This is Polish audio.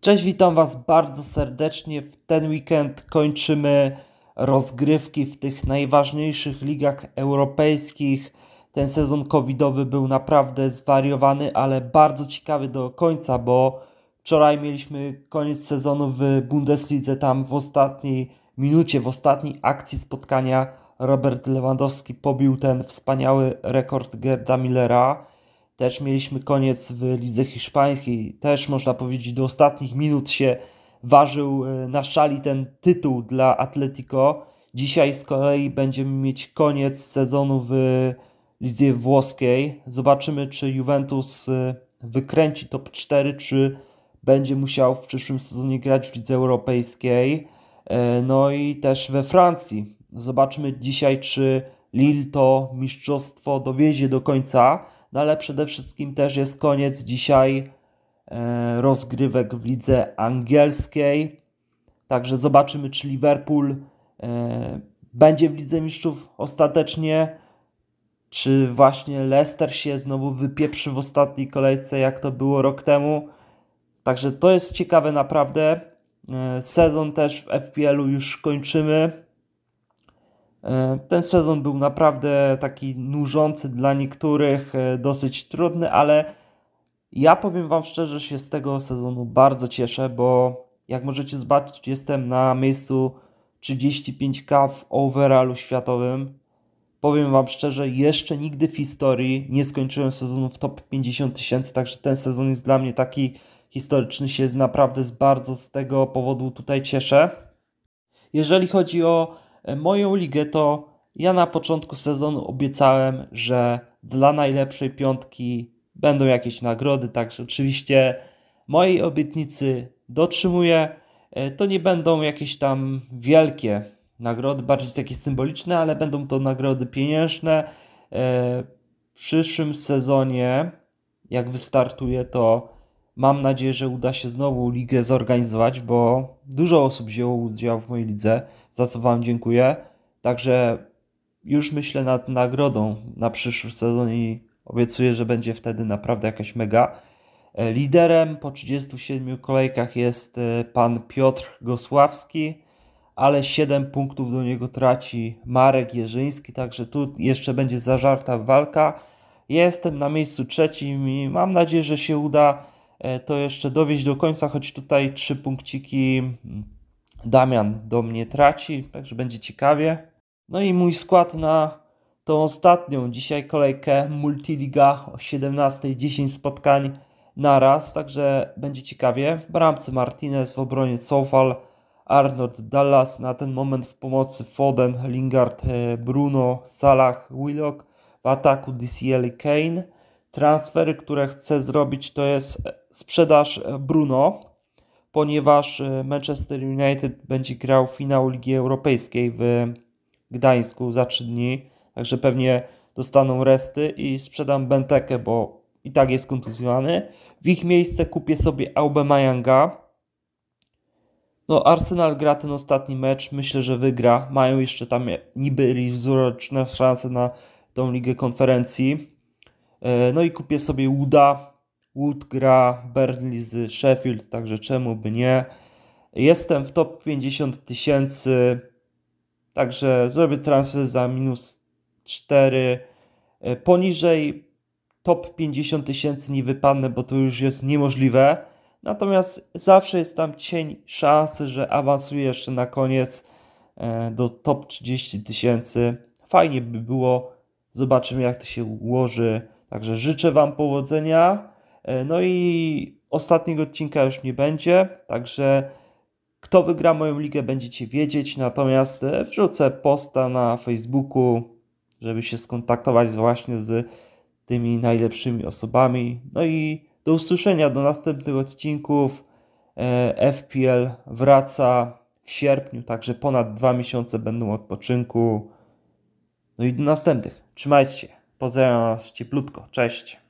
Cześć, witam Was bardzo serdecznie. W ten weekend kończymy rozgrywki w tych najważniejszych ligach europejskich. Ten sezon covidowy był naprawdę zwariowany, ale bardzo ciekawy do końca, bo wczoraj mieliśmy koniec sezonu w Bundeslidze. Tam w ostatniej minucie, w ostatniej akcji spotkania Robert Lewandowski pobił ten wspaniały rekord Gerda Millera. Też mieliśmy koniec w lidze hiszpańskiej. Też można powiedzieć, do ostatnich minut się ważył e, na szali ten tytuł dla Atletico. Dzisiaj z kolei będziemy mieć koniec sezonu w lidze włoskiej. Zobaczymy, czy Juventus e, wykręci top 4, czy będzie musiał w przyszłym sezonie grać w lidze europejskiej. E, no i też we Francji. Zobaczymy dzisiaj, czy Lille to mistrzostwo dowiezie do końca no ale przede wszystkim też jest koniec dzisiaj e, rozgrywek w lidze angielskiej. Także zobaczymy, czy Liverpool e, będzie w Lidze Mistrzów ostatecznie, czy właśnie Leicester się znowu wypieprzy w ostatniej kolejce, jak to było rok temu. Także to jest ciekawe naprawdę. E, sezon też w FPL-u już kończymy. E, ten sezon był naprawdę taki nużący dla niektórych, e, dosyć trudny, ale ja powiem Wam szczerze, że się z tego sezonu bardzo cieszę, bo jak możecie zobaczyć, jestem na miejscu 35K w overallu światowym. Powiem Wam szczerze, jeszcze nigdy w historii nie skończyłem sezonu w top 50 tysięcy, także ten sezon jest dla mnie taki historyczny, się naprawdę z bardzo z tego powodu tutaj cieszę. Jeżeli chodzi o moją ligę, to ja na początku sezonu obiecałem, że dla najlepszej piątki będą jakieś nagrody, także oczywiście mojej obietnicy dotrzymuję. E, to nie będą jakieś tam wielkie nagrody, bardziej takie symboliczne, ale będą to nagrody pieniężne. E, w przyszłym sezonie, jak wystartuje, to Mam nadzieję, że uda się znowu ligę zorganizować, bo dużo osób wzięło udział w mojej lidze, za co Wam dziękuję. Także już myślę nad nagrodą na przyszły sezon i obiecuję, że będzie wtedy naprawdę jakaś mega. E, liderem po 37 kolejkach jest e, pan Piotr Gosławski, ale 7 punktów do niego traci Marek Jerzyński, także tu jeszcze będzie zażarta walka. Jestem na miejscu trzecim i mam nadzieję, że się uda E, to jeszcze dowieść do końca, choć tutaj trzy punkciki hmm, Damian do mnie traci, także będzie ciekawie. No i mój skład na tą ostatnią dzisiaj kolejkę Multiliga o 17:10 spotkań na raz, także będzie ciekawie. W bramce Martinez, w obronie Sofal, Arnold, Dallas, na ten moment w pomocy Foden, Lingard, e, Bruno, Salah, Willock, w ataku DCL i Kane transfery, które chcę zrobić, to jest e, sprzedaż e, Bruno, ponieważ e, Manchester United będzie grał finał Ligi Europejskiej w Gdańsku za 3 dni, także pewnie dostaną resty i sprzedam Bentekę, bo i tak jest kontuzjowany. W ich miejsce kupię sobie Aubameyanga. No, Arsenal gra ten ostatni mecz, myślę, że wygra. Mają jeszcze tam niby zoroczne szanse na tą ligę konferencji. E, no i kupię sobie Wooda. Wood gra Burnley z Sheffield, także czemu by nie. Jestem w top 50 tysięcy, także zrobię transfer za minus 4. E, poniżej top 50 tysięcy nie wypadnę, bo to już jest niemożliwe. Natomiast zawsze jest tam cień szansy, że awansuję jeszcze na koniec e, do top 30 tysięcy. Fajnie by było. Zobaczymy, jak to się ułoży. Także życzę Wam powodzenia. E, no i ostatniego odcinka już nie będzie, także kto wygra moją ligę będziecie wiedzieć, natomiast e, wrzucę posta na Facebooku, żeby się skontaktować właśnie z tymi najlepszymi osobami. No i do usłyszenia do następnych odcinków. E, FPL wraca w sierpniu, także ponad dwa miesiące będą odpoczynku. No i do następnych. Trzymajcie się. Pozdrawiam Was cieplutko. Cześć.